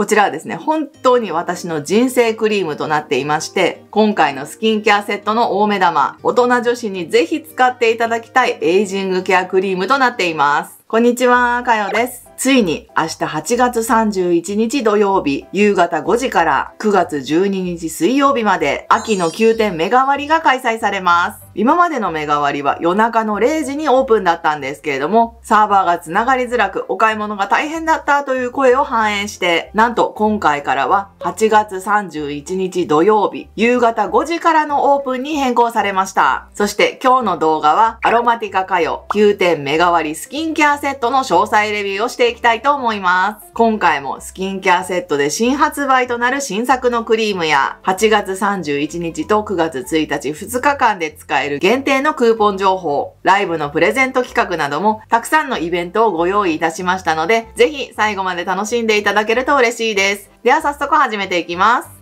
こちらはですね、本当に私の人生クリームとなっていまして、今回のスキンケアセットの大目玉、大人女子にぜひ使っていただきたいエイジングケアクリームとなっています。こんにちは、かよです。ついに明日8月31日土曜日夕方5時から9月12日水曜日まで秋の9点メガ割りが開催されます。今までのメガ割りは夜中の0時にオープンだったんですけれどもサーバーが繋がりづらくお買い物が大変だったという声を反映してなんと今回からは8月31日土曜日夕方5時からのオープンに変更されました。そして今日の動画はアロマティカかよ9点メガ割りスキンケアセットの詳細レビューをしていきたいと思います。今回もスキンケアセットで新発売となる新作のクリームや、8月31日と9月1日2日間で使える限定のクーポン情報、ライブのプレゼント企画なども、たくさんのイベントをご用意いたしましたので、ぜひ最後まで楽しんでいただけると嬉しいです。では早速始めていきます。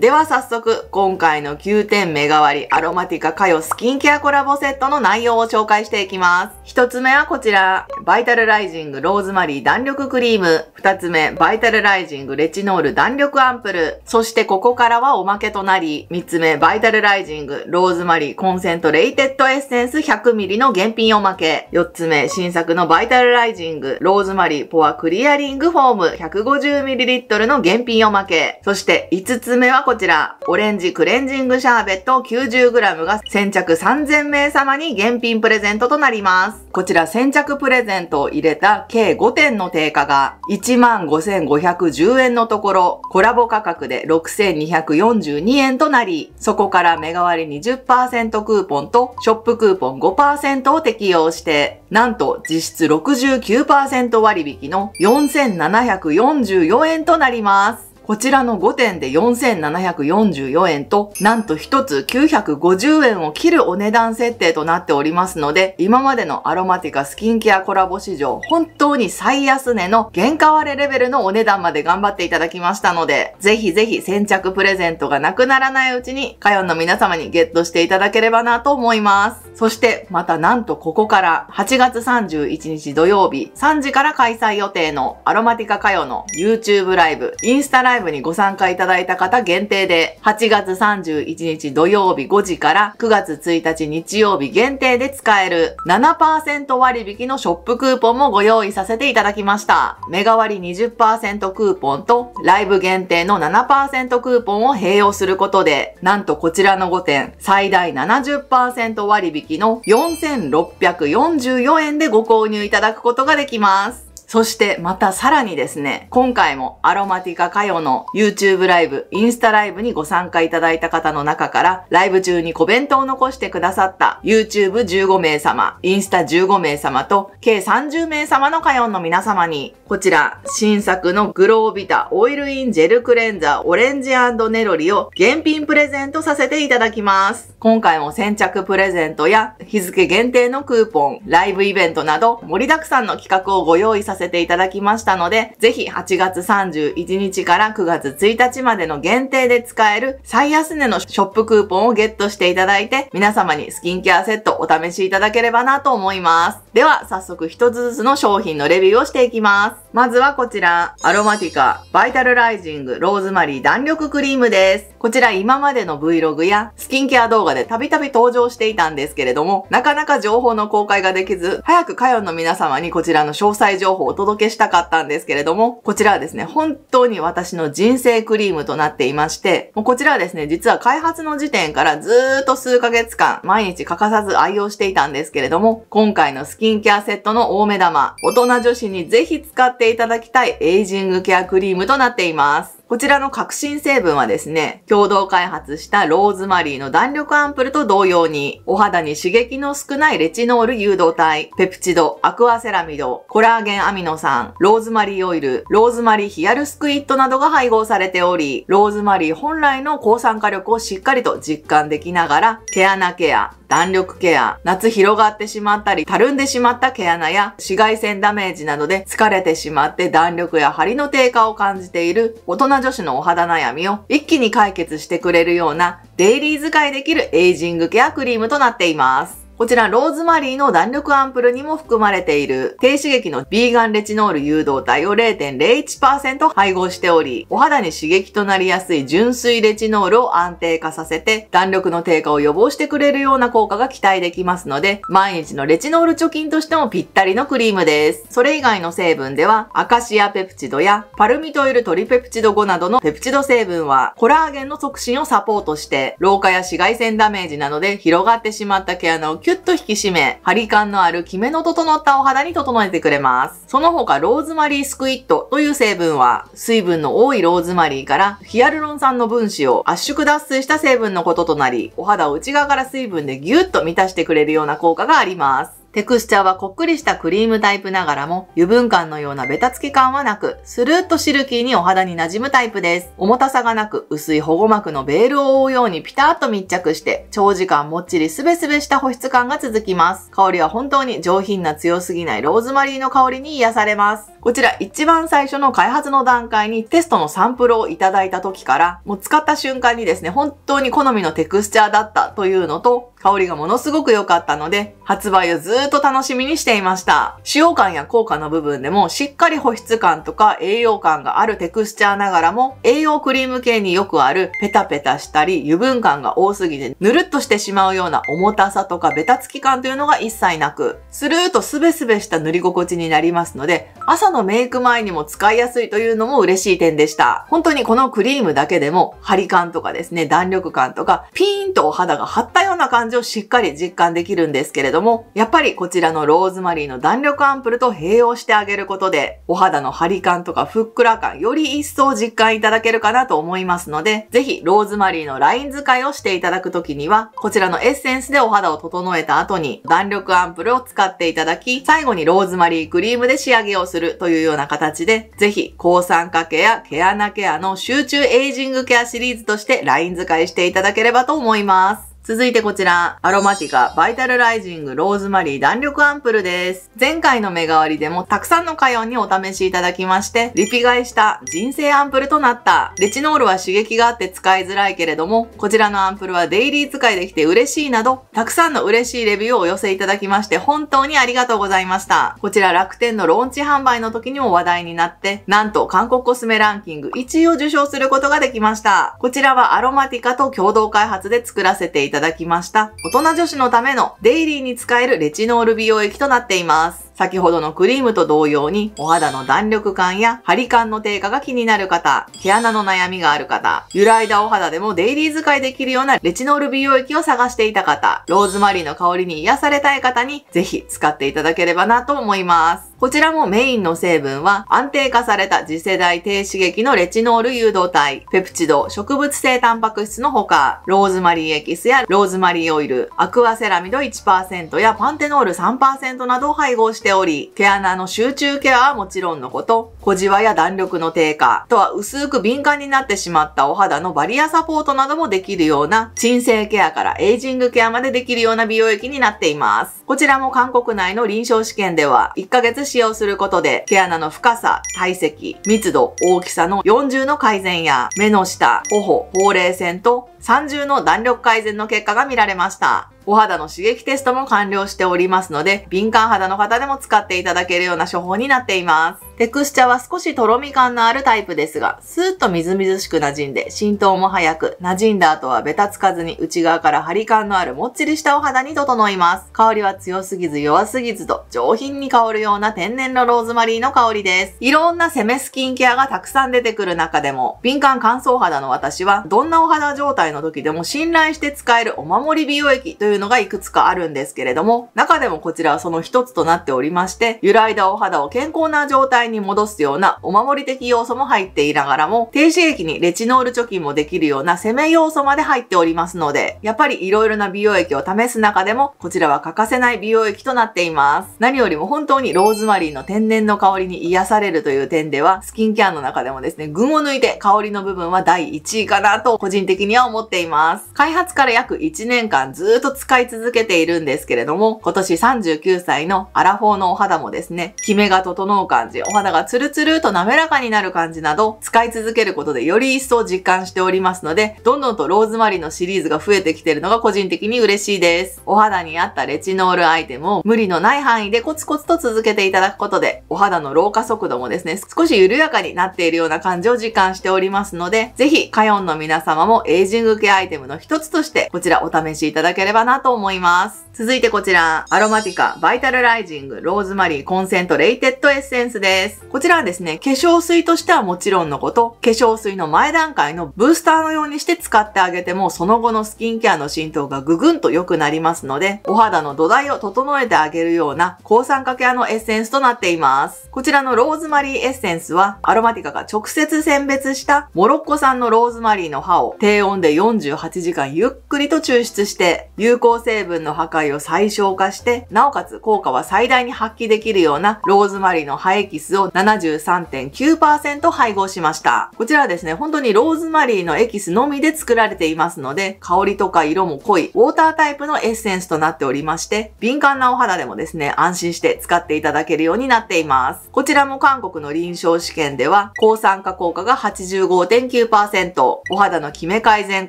では早速、今回の9点目代わりアロマティカカヨスキンケアコラボセットの内容を紹介していきます。一つ目はこちら、バイタルライジングローズマリー弾力クリーム。二つ目、バイタルライジングレチノール弾力アンプル。そしてここからはおまけとなり、三つ目、バイタルライジングローズマリーコンセントレイテッドエッセンス 100ml の現品おまけ。四つ目、新作のバイタルライジングローズマリーポアクリアリングフォーム 150ml の現品おまけ。そして五つ目はこちら、オレンジクレンジングシャーベット 90g が先着3000名様に現品プレゼントとなります。こちら先着プレゼントを入れた計5点の定価が15,510円のところ、コラボ価格で6,242円となり、そこから目代わり20%クーポンとショップクーポン5%を適用して、なんと実質69%割引の4744円となります。こちらの5点で4744円と、なんと1つ950円を切るお値段設定となっておりますので、今までのアロマティカスキンケアコラボ史上、本当に最安値の原価割れレベルのお値段まで頑張っていただきましたので、ぜひぜひ先着プレゼントがなくならないうちに、カヨンの皆様にゲットしていただければなと思います。そして、またなんとここから8月31日土曜日3時から開催予定のアロマティカカヨの YouTube ライブ、インスタライブライブにご参加いただいた方限定で、8月31日土曜日5時から9月1日日曜日限定で使える7%割引のショップクーポンもご用意させていただきました。メガ割20%クーポンとライブ限定の7%クーポンを併用することで、なんとこちらの5点、最大70%割引の4644円でご購入いただくことができます。そしてまたさらにですね、今回もアロマティカカヨの YouTube ライブ、インスタライブにご参加いただいた方の中から、ライブ中にコメントを残してくださった YouTube15 名様、インスタ15名様と、計30名様のカヨンの皆様に、こちら、新作のグロービタオイルインジェルクレンザーオレンジネロリを現品プレゼントさせていただきます。今回も先着プレゼントや日付限定のクーポン、ライブイベントなど盛りだくさんの企画をご用意させていただきましたので、ぜひ8月31日から9月1日までの限定で使える最安値のショップクーポンをゲットしていただいて、皆様にスキンケアセットお試しいただければなと思います。では、早速一つずつの商品のレビューをしていきます。まずはこちら、アロマティカ、バイタルライジング、ローズマリー弾力クリームです。こちら今までの Vlog やスキンケア動画画でたびたび登場していたんですけれども、なかなか情報の公開ができず、早くカヨンの皆様にこちらの詳細情報をお届けしたかったんですけれども、こちらはですね、本当に私の人生クリームとなっていまして、もうこちらはですね、実は開発の時点からずーっと数ヶ月間、毎日欠かさず愛用していたんですけれども、今回のスキンケアセットの大目玉、大人女子にぜひ使っていただきたいエイジングケアクリームとなっています。こちらの革新成分はですね、共同開発したローズマリーの弾力アンプルと同様に、お肌に刺激の少ないレチノール誘導体、ペプチド、アクアセラミド、コラーゲンアミノ酸、ローズマリーオイル、ローズマリーヒアルスクイットなどが配合されており、ローズマリー本来の抗酸化力をしっかりと実感できながら、毛穴ケア、弾力ケア、夏広がってしまったり、たるんでしまった毛穴や紫外線ダメージなどで疲れてしまって弾力や張りの低下を感じている大人女子のお肌悩みを一気に解決してくれるようなデイリー使いできるエイジングケアクリームとなっています。こちら、ローズマリーの弾力アンプルにも含まれている、低刺激のビーガンレチノール誘導体を0.01%配合しており、お肌に刺激となりやすい純粋レチノールを安定化させて、弾力の低下を予防してくれるような効果が期待できますので、毎日のレチノール貯金としてもぴったりのクリームです。それ以外の成分では、アカシアペプチドやパルミトイルトリペプチド5などのペプチド成分は、コラーゲンの促進をサポートして、老化や紫外線ダメージなどで広がってしまった毛穴をキュッと引き締め、張り感のあるキメの整ったお肌に整えてくれます。その他、ローズマリースクイットという成分は、水分の多いローズマリーからヒアルロン酸の分子を圧縮脱水した成分のこととなり、お肌を内側から水分でギュッと満たしてくれるような効果があります。テクスチャーはこっくりしたクリームタイプながらも、油分感のようなベタつき感はなく、スルッとシルキーにお肌に馴染むタイプです。重たさがなく、薄い保護膜のベールを覆うようにピタッと密着して、長時間もっちりスベスベした保湿感が続きます。香りは本当に上品な強すぎないローズマリーの香りに癒されます。こちら一番最初の開発の段階にテストのサンプルをいただいた時から、もう使った瞬間にですね、本当に好みのテクスチャーだったというのと、香りがものすごく良かったので、発売をずっと楽しみにしていました。使用感や効果の部分でも、しっかり保湿感とか栄養感があるテクスチャーながらも、栄養クリーム系によくある、ペタペタしたり、油分感が多すぎて、ぬるっとしてしまうような重たさとかベタつき感というのが一切なく、スルーとスベスベした塗り心地になりますので、朝のメイク前にも使いやすいというのも嬉しい点でした。本当にこのクリームだけでも、張り感とかですね、弾力感とか、ピーンとお肌が張ったような感じじをしっかり実感できるんですけれども、やっぱりこちらのローズマリーの弾力アンプルと併用してあげることで、お肌の張り感とかふっくら感、より一層実感いただけるかなと思いますので、ぜひローズマリーのライン使いをしていただくときには、こちらのエッセンスでお肌を整えた後に弾力アンプルを使っていただき、最後にローズマリークリームで仕上げをするというような形で、ぜひ抗酸化ケア、毛穴ケアの集中エイジングケアシリーズとしてライン使いしていただければと思います。続いてこちら、アロマティカバイタルライジングローズマリー弾力アンプルです。前回の目代わりでもたくさんのカヨにお試しいただきまして、リピ買いした人生アンプルとなった。レチノールは刺激があって使いづらいけれども、こちらのアンプルはデイリー使いできて嬉しいなど、たくさんの嬉しいレビューをお寄せいただきまして本当にありがとうございました。こちら楽天のローンチ販売の時にも話題になって、なんと韓国コスメランキング1位を受賞することができました。こちらはアロマティカと共同開発で作らせていただきました。だきました、大人女子のためのデイリーに使えるレチノール美容液となっています。先ほどのクリームと同様に、お肌の弾力感や張り感の低下が気になる方、毛穴の悩みがある方、揺らいだお肌でもデイリー使いできるようなレチノール美容液を探していた方、ローズマリーの香りに癒されたい方に、ぜひ使っていただければなと思います。こちらもメインの成分は安定化された次世代低刺激のレチノール誘導体、ペプチド、植物性タンパク質のほか、ローズマリーエキスやローズマリーオイル、アクアセラミド1%やパンテノール3%などを配合してており、毛穴の集中ケアはもちろんのこと、小じわや弾力の低下、とは薄く敏感になってしまったお肌のバリアサポートなどもできるような、鎮静ケアからエイジングケアまでできるような美容液になっています。こちらも韓国内の臨床試験では、1ヶ月使用することで、毛穴の深さ、体積、密度、大きさの40の改善や、目の下、頬、ほうれい線と30の弾力改善の結果が見られました。お肌の刺激テストも完了しておりますので、敏感肌の方でも使っていただけるような処方になっています。テクスチャは少しとろみ感のあるタイプですが、スーッとみずみずしく馴染んで、浸透も早く、馴染んだ後はベタつかずに内側から張り感のあるもっちりしたお肌に整います。香りは強すぎず弱すぎずと上品に香るような天然のローズマリーの香りです。いろんな攻めスキンケアがたくさん出てくる中でも、敏感乾燥肌の私は、どんなお肌状態の時でも信頼して使えるお守り美容液というのがいくつかあるんですけれども、中でもこちらはその一つとなっておりまして、揺らいだお肌を健康な状態に戻すすようなお守り的要素も入っていながらも、低刺激にレチノール貯金もできるような攻め要素まで入っておりますので、やっぱり色々な美容液を試す中でも、こちらは欠かせない美容液となっています。何よりも本当にローズマリーの天然の香りに癒されるという点では、スキンケアの中でもですね、群を抜いて香りの部分は第1位かなと個人的には思っています。開発から約1年間ずっと使い続けているんですけれども、今年39歳のアラフォーのお肌もですね、キメが整う感じ、お肌がツルルツルーと滑らかになる感じなど、使い続けることでより一層実感しておりますので、どんどんとローズマリーのシリーズが増えてきてるのが個人的に嬉しいです。お肌に合ったレチノールアイテムを無理のない範囲でコツコツと続けていただくことで、お肌の老化速度もですね、少し緩やかになっているような感じを実感しておりますので、ぜひ、カヨンの皆様もエイジングケアアイテムの一つとして、こちらお試しいただければなと思います。続いてこちら、アロマティカバイタルライジングローズマリーコンセントレイテッドエッセンスです。こちらはですね、化粧水としてはもちろんのこと、化粧水の前段階のブースターのようにして使ってあげても、その後のスキンケアの浸透がぐぐんと良くなりますので、お肌の土台を整えてあげるような抗酸化ケアのエッセンスとなっています。こちらのローズマリーエッセンスは、アロマティカが直接選別したモロッコ産のローズマリーの葉を低温で48時間ゆっくりと抽出して、有効成分の破壊を最小化して、なおかつ効果は最大に発揮できるようなローズマリーの葉エキスを70 73.9%配合しました。こちらはですね、本当にローズマリーのエキスのみで作られていますので、香りとか色も濃いウォータータイプのエッセンスとなっておりまして、敏感なお肌でもですね、安心して使っていただけるようになっています。こちらも韓国の臨床試験では、抗酸化効果が85.9%、お肌のキメ改善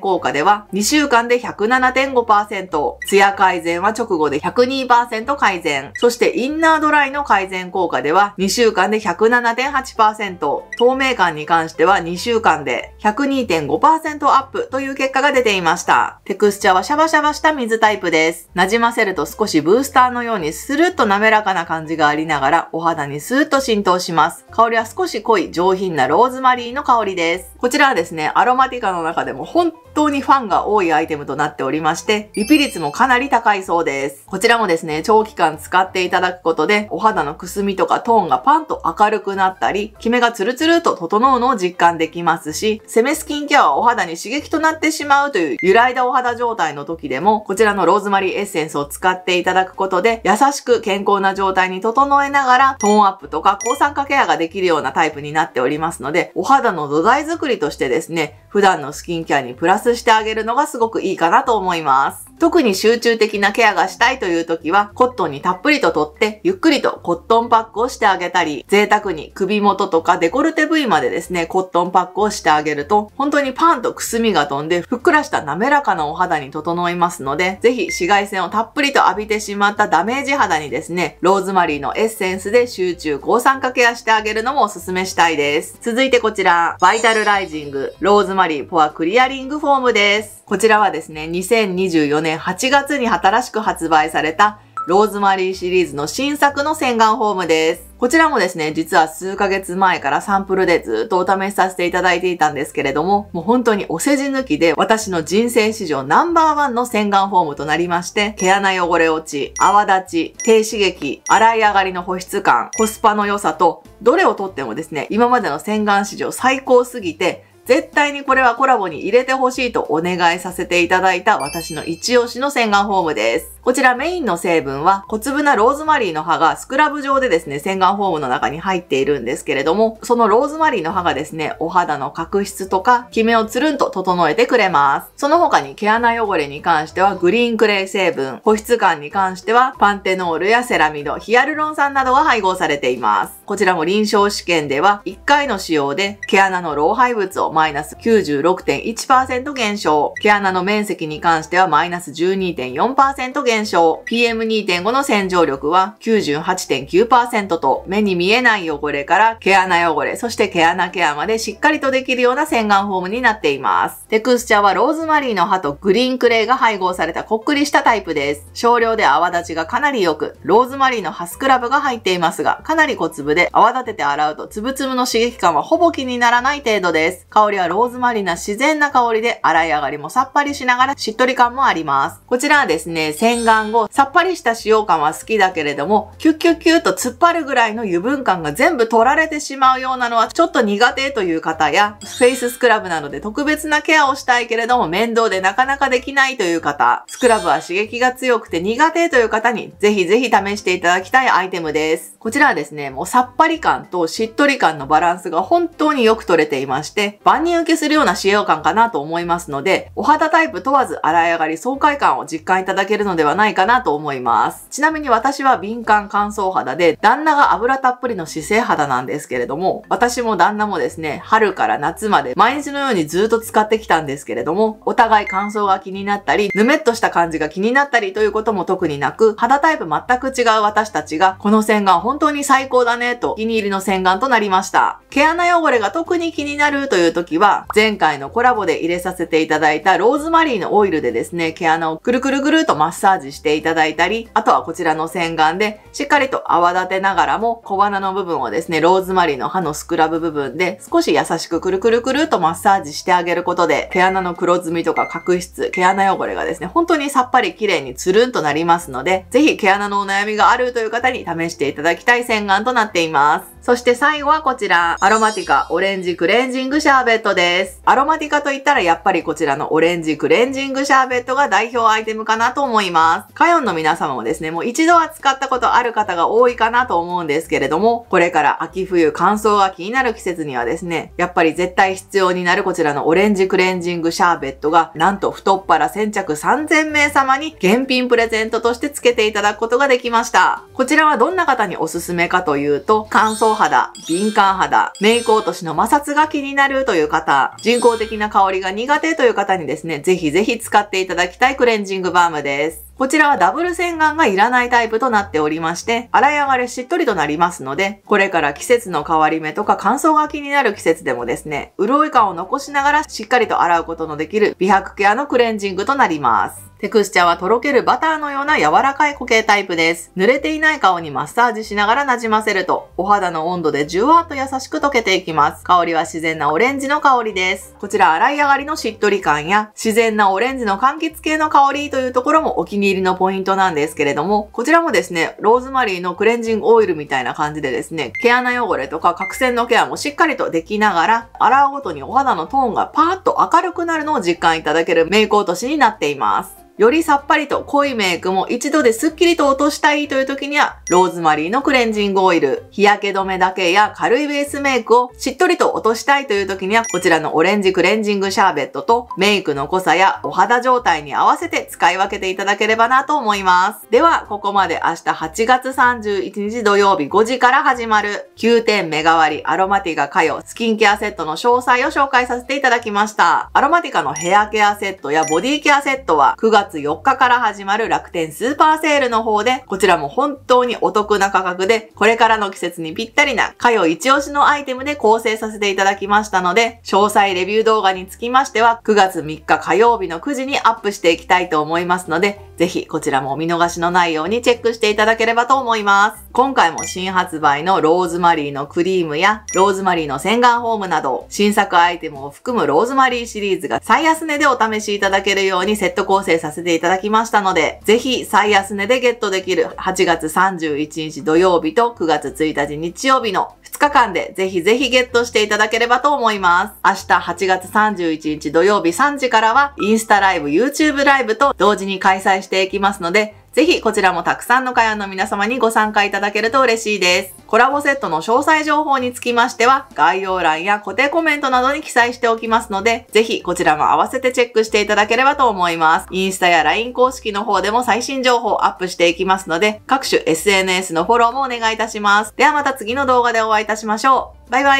効果では2週間で107.5%、ツヤ改善は直後で102%改善、そしてインナードライの改善効果では2週間で107.5% 7 8透明感に関しては2週間で102.5%アップという結果が出ていました。テクスチャはシャバシャバした水タイプです。なじませると少しブースターのようにスルッと滑らかな感じがありながらお肌にスーッと浸透します。香りは少し濃い上品なローズマリーの香りです。こちらはですね、アロマティカの中でも本当にファンが多いアイテムとなっておりまして、リピ率もかなり高いそうです。こちらもですね、長期間使っていただくことでお肌のくすみとかトーンがパンと明るくなったり、キメがツルツルと整うのを実感できますし、セメスキンケアはお肌に刺激となってしまうという揺らいだお肌状態の時でも、こちらのローズマリーエッセンスを使っていただくことで、優しく健康な状態に整えながら、トーンアップとか抗酸化ケアができるようなタイプになっておりますので、お肌の土台作りとしてですね、普段のスキンケアにプラスしてあげるのがすごくいいかなと思います。特に集中的なケアがしたいという時は、コットンにたっぷりと取って、ゆっくりとコットンパックをしてあげたり、贅沢に首元とかデコルテ部位までですね、コットンパックをしてあげると、本当にパンとくすみが飛んで、ふっくらした滑らかなお肌に整いますので、ぜひ紫外線をたっぷりと浴びてしまったダメージ肌にですね、ローズマリーのエッセンスで集中抗酸化ケアしてあげるのもおすすめしたいです。続いてこちら、バイタルライジング、ローズマリーポアクリアリングフォームです。こちらはですね、2024年8月に新しく発売されたローズマリーシリーズの新作の洗顔フォームです。こちらもですね、実は数ヶ月前からサンプルでずっとお試しさせていただいていたんですけれども、もう本当にお世辞抜きで私の人生史上ナンバーワンの洗顔フォームとなりまして、毛穴汚れ落ち、泡立ち、低刺激、洗い上がりの保湿感、コスパの良さと、どれをとってもですね、今までの洗顔史上最高すぎて、絶対にこれはコラボに入れてほしいとお願いさせていただいた私の一押しの洗顔フォームです。こちらメインの成分は小粒なローズマリーの葉がスクラブ状でですね、洗顔フォームの中に入っているんですけれども、そのローズマリーの葉がですね、お肌の角質とか、キメをつるんと整えてくれます。その他に毛穴汚れに関してはグリーンクレイ成分、保湿感に関してはパンテノールやセラミド、ヒアルロン酸などが配合されています。こちらも臨床試験では1回の使用で毛穴の老廃物をマイナス96.1%減少。毛穴の面積に関してはマイナス12.4%減少。PM2.5 の洗浄力は98.9%と目に見えない汚れから毛穴汚れ、そして毛穴ケアまでしっかりとできるような洗顔フォームになっています。テクスチャーはローズマリーの葉とグリーンクレイが配合されたこっくりしたタイプです。少量で泡立ちがかなり良く、ローズマリーのハスクラブが入っていますが、かなり小粒で泡立てて洗うとつぶつぶの刺激感はほぼ気にならない程度です。香りはローズマリーな自然な香りで、洗い上がりもさっぱりしながらしっとり感もあります。こちらはですね、洗顔後、さっぱりした使用感は好きだけれども、キュッキュッキュッと突っ張るぐらいの油分感が全部取られてしまうようなのはちょっと苦手という方や、フェイススクラブなので特別なケアをしたいけれども面倒でなかなかできないという方、スクラブは刺激が強くて苦手という方に、ぜひぜひ試していただきたいアイテムです。こちらはですね、もうさっぱり感としっとり感のバランスが本当によく取れていまして、万人受けするような使用感かなと思いますので、お肌タイプ問わず洗い上がり爽快感を実感いただけるのではないかなと思います。ちなみに私は敏感乾燥肌で、旦那が油たっぷりの姿勢肌なんですけれども、私も旦那もですね、春から夏まで毎日のようにずっと使ってきたんですけれども、お互い乾燥が気になったり、ぬめっとした感じが気になったりということも特になく、肌タイプ全く違う私たちが、この洗顔本当に最高だねと、お気に入りの洗顔となりました。毛穴汚れが特に気になるという時は、前回のコラボで入れさせていただいたローズマリーのオイルでですね、毛穴をくるくるくるとマッサージしていただいたり、あとはこちらの洗顔で、しっかりと泡立てながらも、小鼻の部分をですね、ローズマリーの歯のスクラブ部分で、少し優しくくるくるくるとマッサージしてあげることで、毛穴の黒ずみとか角質、毛穴汚れがですね、本当にさっぱり綺麗につるんとなりますので、ぜひ毛穴のお悩みがあるという方に試していただきたい洗顔となっています。そして最後はこちら、アロマティカオレンジクレンジングシャーベットです。アロマティカと言ったらやっぱりこちらのオレンジクレンジングシャーベットが代表アイテムかなと思います。カヨンの皆様もですね、もう一度は使ったことある方が多いかなと思うんですけれども、これから秋冬乾燥が気になる季節にはですね、やっぱり絶対必要になるこちらのオレンジクレンジングシャーベットが、なんと太っ腹先着3000名様に現品プレゼントとして付けていただくことができました。こちらはどんな方におすすめかというと、乾燥燥肌、敏感肌、メイク落としの摩擦が気になるという方、人工的な香りが苦手という方にですね、ぜひぜひ使っていただきたいクレンジングバームです。こちらはダブル洗顔がいらないタイプとなっておりまして、洗い上がりしっとりとなりますので、これから季節の変わり目とか乾燥が気になる季節でもですね、潤い感を残しながらしっかりと洗うことのできる美白ケアのクレンジングとなります。テクスチャはとろけるバターのような柔らかい固形タイプです。濡れていない顔にマッサージしながら馴染ませると、お肌の温度でじゅわーっと優しく溶けていきます。香りは自然なオレンジの香りです。こちら、洗い上がりのしっとり感や、自然なオレンジの柑橘系の香りというところもお気に入りのポイントなんですけれども、こちらもですね、ローズマリーのクレンジングオイルみたいな感じでですね、毛穴汚れとか角栓のケアもしっかりとできながら、洗うごとにお肌のトーンがパーッと明るくなるのを実感いただけるメイク落としになっています。よりさっぱりと濃いメイクも一度ですっきりと落としたいという時には、ローズマリーのクレンジングオイル、日焼け止めだけや軽いベースメイクをしっとりと落としたいという時には、こちらのオレンジクレンジングシャーベットとメイクの濃さやお肌状態に合わせて使い分けていただければなと思います。では、ここまで明日8月31日土曜日5時から始まる9点目代わりアロマティガカヨスキンケアセットの詳細を紹介させていただきました。アロマティカのヘアケアセットやボディケアセットは9月月4日から始まる楽天スーパーセールの方で、こちらも本当にお得な価格で、これからの季節にぴったりな、かよ一押しのアイテムで構成させていただきましたので、詳細レビュー動画につきましては、9月3日火曜日の9時にアップしていきたいと思いますので、ぜひこちらもお見逃しのないようにチェックしていただければと思います。今回も新発売のローズマリーのクリームやローズマリーの洗顔フォームなど新作アイテムを含むローズマリーシリーズが最安値でお試しいただけるようにセット構成させていただきましたので、ぜひ最安値でゲットできる8月31日土曜日と9月1日日曜日の間でぜひぜひゲットしていただければと思います。明日8月31日土曜日3時からはインスタライブ、YouTube ライブと同時に開催していきますので、ぜひこちらもたくさんの会員の皆様にご参加いただけると嬉しいです。コラボセットの詳細情報につきましては、概要欄や固定コメントなどに記載しておきますので、ぜひこちらも合わせてチェックしていただければと思います。インスタや LINE 公式の方でも最新情報をアップしていきますので、各種 SNS のフォローもお願いいたします。ではまた次の動画でお会いいたしましょう。バイバイ。